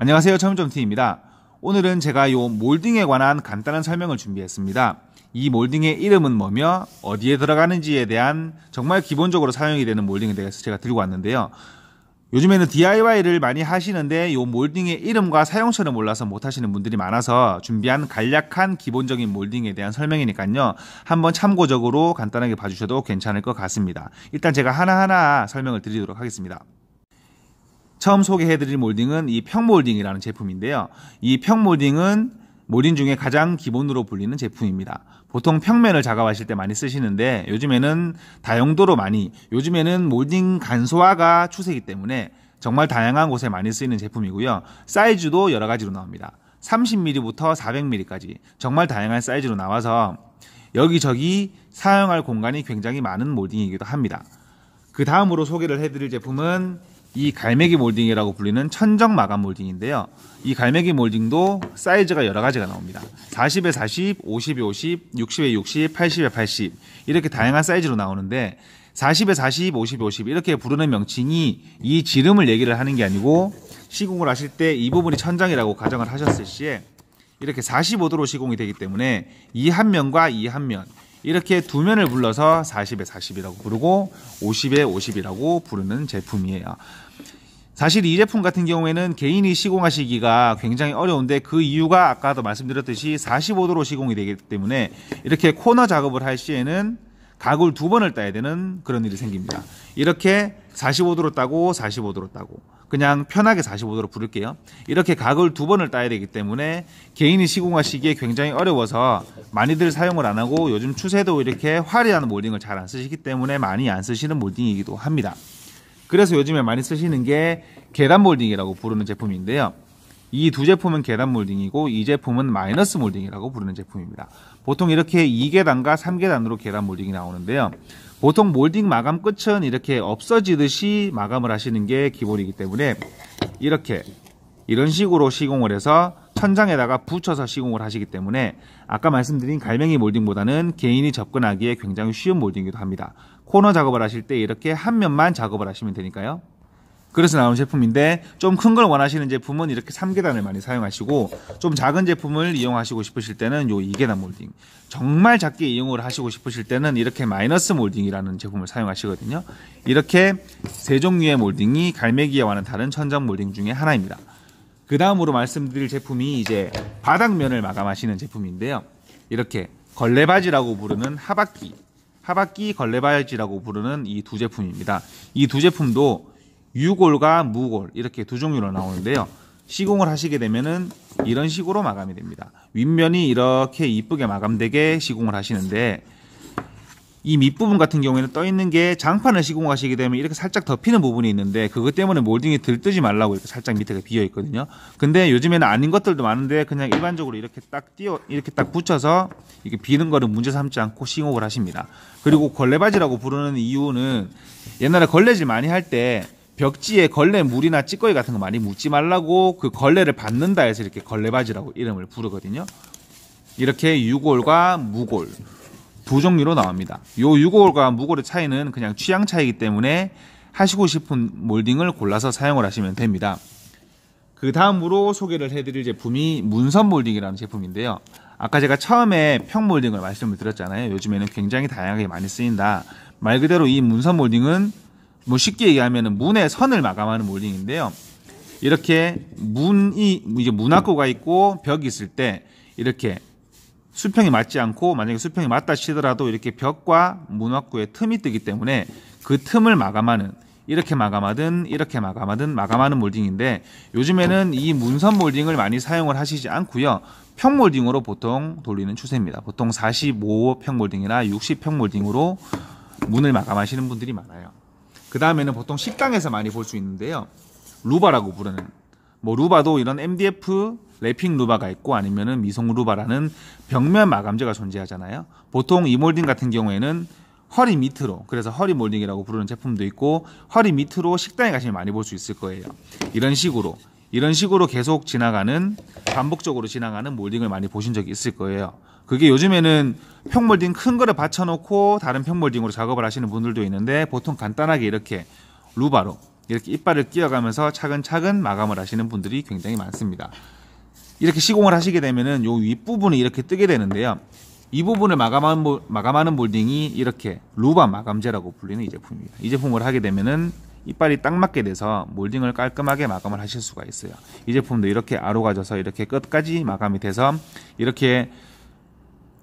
안녕하세요. 점점T입니다. 오늘은 제가 요 몰딩에 관한 간단한 설명을 준비했습니다. 이 몰딩의 이름은 뭐며 어디에 들어가는지에 대한 정말 기본적으로 사용이 되는 몰딩에 대해서 제가 들고 왔는데요. 요즘에는 DIY를 많이 하시는데 요 몰딩의 이름과 사용처를 몰라서 못 하시는 분들이 많아서 준비한 간략한 기본적인 몰딩에 대한 설명이니까요. 한번 참고적으로 간단하게 봐주셔도 괜찮을 것 같습니다. 일단 제가 하나하나 설명을 드리도록 하겠습니다. 처음 소개해드릴 몰딩은 이 평몰딩이라는 제품인데요. 이 평몰딩은 몰딩 중에 가장 기본으로 불리는 제품입니다. 보통 평면을 작업하실 때 많이 쓰시는데 요즘에는 다용도로 많이 요즘에는 몰딩 간소화가 추세이기 때문에 정말 다양한 곳에 많이 쓰이는 제품이고요. 사이즈도 여러 가지로 나옵니다. 30mm부터 400mm까지 정말 다양한 사이즈로 나와서 여기저기 사용할 공간이 굉장히 많은 몰딩이기도 합니다. 그 다음으로 소개를 해드릴 제품은 이 갈매기 몰딩이라고 불리는 천정 마감 몰딩인데요. 이 갈매기 몰딩도 사이즈가 여러 가지가 나옵니다. 40에 40, 50에 50, 60에 60, 80에 80 이렇게 다양한 사이즈로 나오는데 40에 40, 50에 50 이렇게 부르는 명칭이 이 지름을 얘기를 하는 게 아니고 시공을 하실 때 이 부분이 천장이라고 가정을 하셨을 시에 이렇게 45도로 시공이 되기 때문에 이 한 면과 이한면 이렇게 두 면을 불러서 40에 40이라고 부르고 50에 50이라고 부르는 제품이에요. 사실 이 제품 같은 경우에는 개인이 시공하시기가 굉장히 어려운데 그 이유가 아까도 말씀드렸듯이 45도로 시공이 되기 때문에 이렇게 코너 작업을 할 시에는 각을 두 번을 따야 되는 그런 일이 생깁니다. 이렇게 45도로 따고 45도로 따고 그냥 편하게 45도로 부를게요. 이렇게 각을 두 번을 따야 되기 때문에 개인이 시공하시기에 굉장히 어려워서 많이들 사용을 안 하고 요즘 추세도 이렇게 화려한 몰딩을 잘 안 쓰시기 때문에 많이 안 쓰시는 몰딩이기도 합니다. 그래서 요즘에 많이 쓰시는 게 계단 몰딩이라고 부르는 제품인데요. 이 두 제품은 계단 몰딩이고 이 제품은 마이너스 몰딩이라고 부르는 제품입니다. 보통 이렇게 2계단과 3계단으로 계단 몰딩이 나오는데요. 보통 몰딩 마감 끝은 이렇게 없어지듯이 마감을 하시는 게 기본이기 때문에 이렇게 이런 식으로 시공을 해서 천장에다가 붙여서 시공을 하시기 때문에 아까 말씀드린 갈맹이 몰딩보다는 개인이 접근하기에 굉장히 쉬운 몰딩이기도 합니다. 코너 작업을 하실 때 이렇게 한 면만 작업을 하시면 되니까요. 그래서 나온 제품인데 좀 큰 걸 원하시는 제품은 이렇게 3계단을 많이 사용하시고 좀 작은 제품을 이용하시고 싶으실 때는 이 2계단 몰딩 정말 작게 이용을 하시고 싶으실 때는 이렇게 마이너스 몰딩이라는 제품을 사용하시거든요 이렇게 세 종류의 몰딩이 갈매기와는 다른 천장 몰딩 중에 하나입니다 그 다음으로 말씀드릴 제품이 이제 바닥면을 마감하시는 제품인데요 이렇게 걸레바지라고 부르는 하바퀴 하바퀴 걸레바지라고 부르는 이 두 제품입니다 이 두 제품도 유골과 무골 이렇게 두 종류로 나오는데요. 시공을 하시게 되면은 이런 식으로 마감이 됩니다. 윗면이 이렇게 이쁘게 마감되게 시공을 하시는데 이 밑부분 같은 경우에는 떠 있는 게 장판을 시공하시게 되면 이렇게 살짝 덮이는 부분이 있는데 그것 때문에 몰딩이 들뜨지 말라고 이렇게 살짝 밑에가 비어 있거든요. 근데 요즘에는 아닌 것들도 많은데 그냥 일반적으로 이렇게 딱띄어 이렇게 딱 붙여서 이렇게 비는 거를 문제 삼지 않고 시공을 하십니다. 그리고 걸레바지라고 부르는 이유는 옛날에 걸레질 많이 할때 벽지에 걸레 물이나 찌꺼기 같은 거 많이 묻지 말라고 그 걸레를 받는다 해서 이렇게 걸레바지라고 이름을 부르거든요. 이렇게 유골과 무골 두 종류로 나옵니다. 요 유골과 무골의 차이는 그냥 취향 차이기 때문에 하시고 싶은 몰딩을 골라서 사용을 하시면 됩니다. 그 다음으로 소개를 해드릴 제품이 문선 몰딩이라는 제품인데요. 아까 제가 처음에 평 몰딩을 말씀을 드렸잖아요. 요즘에는 굉장히 다양하게 많이 쓰인다. 말 그대로 이 문선 몰딩은 뭐 쉽게 얘기하면 문의 선을 마감하는 몰딩인데요. 이렇게 문이 이게 문학고가 있고 벽이 있을 때 이렇게 수평이 맞지 않고 만약에 수평이 맞다 치더라도 이렇게 벽과 문학구의 틈이 뜨기 때문에 그 틈을 마감하는 이렇게 마감하든 이렇게 마감하든 마감하는 몰딩인데 요즘에는 이 문선 몰딩을 많이 사용을 하시지 않고요. 평 몰딩으로 보통 돌리는 추세입니다. 보통 45평 몰딩이나 60평 몰딩으로 문을 마감하시는 분들이 많아요. 그 다음에는 보통 식당에서 많이 볼 수 있는데요. 루바라고 부르는 뭐 루바도 이런 MDF 래핑 루바가 있고 아니면은 미송 루바라는 벽면 마감재가 존재하잖아요. 보통 이 몰딩 같은 경우에는 허리 밑으로 그래서 허리 몰딩이라고 부르는 제품도 있고 허리 밑으로 식당에 가시면 많이 볼 수 있을 거예요. 이런 식으로 이런 식으로 계속 지나가는 반복적으로 지나가는 몰딩을 많이 보신 적이 있을 거예요. 그게 요즘에는 평몰딩 큰 거를 받쳐놓고 다른 평몰딩으로 작업을 하시는 분들도 있는데 보통 간단하게 이렇게 루바로 이렇게 이빨을 끼어가면서 차근차근 마감을 하시는 분들이 굉장히 많습니다. 이렇게 시공을 하시게 되면은 요 윗부분이 이렇게 뜨게 되는데요. 이 부분을 마감하는, 마감하는 몰딩이 이렇게 루바 마감재라고 불리는 이 제품입니다. 이 제품을 하게 되면은 이빨이 딱 맞게 돼서 몰딩을 깔끔하게 마감을 하실 수가 있어요. 이 제품도 이렇게 아로 가져서 이렇게 끝까지 마감이 돼서 이렇게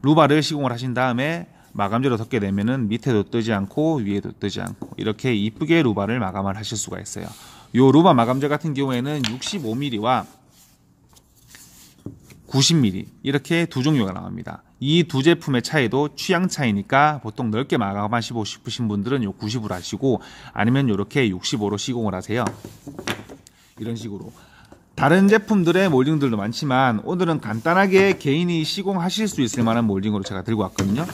루바를 시공을 하신 다음에 마감재로 덮게 되면은 밑에도 뜨지 않고 위에도 뜨지 않고 이렇게 이쁘게 루바를 마감을 하실 수가 있어요. 요 루바 마감재 같은 경우에는 65mm와 90mm 이렇게 두 종류가 나옵니다. 이 두 제품의 차이도 취향 차이니까 보통 넓게 마감하시고 싶으신 분들은 요 90으로 하시고 아니면 이렇게 65로 시공을 하세요. 이런 식으로 다른 제품들의 몰딩들도 많지만 오늘은 간단하게 개인이 시공하실 수 있을 만한 몰딩으로 제가 들고 왔거든요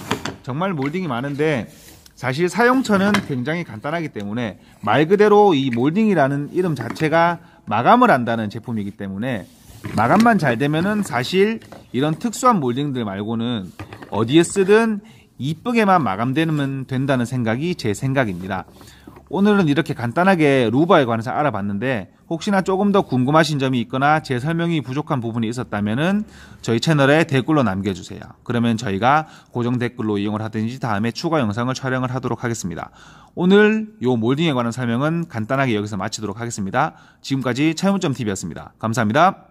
정말 몰딩이 많은데 사실 사용처는 굉장히 간단하기 때문에 말 그대로 이 몰딩이라는 이름 자체가 마감을 한다는 제품이기 때문에 마감만 잘 되면은 사실 이런 특수한 몰딩들 말고는 어디에 쓰든 이쁘게만 마감되면 된다는 생각이 제 생각입니다 오늘은 이렇게 간단하게 루바에 관해서 알아봤는데 혹시나 조금 더 궁금하신 점이 있거나 제 설명이 부족한 부분이 있었다면은 저희 채널에 댓글로 남겨주세요. 그러면 저희가 고정 댓글로 이용을 하든지 다음에 추가 영상을 촬영을 하도록 하겠습니다. 오늘 요 몰딩에 관한 설명은 간단하게 여기서 마치도록 하겠습니다. 지금까지 차용점 TV였습니다. 감사합니다.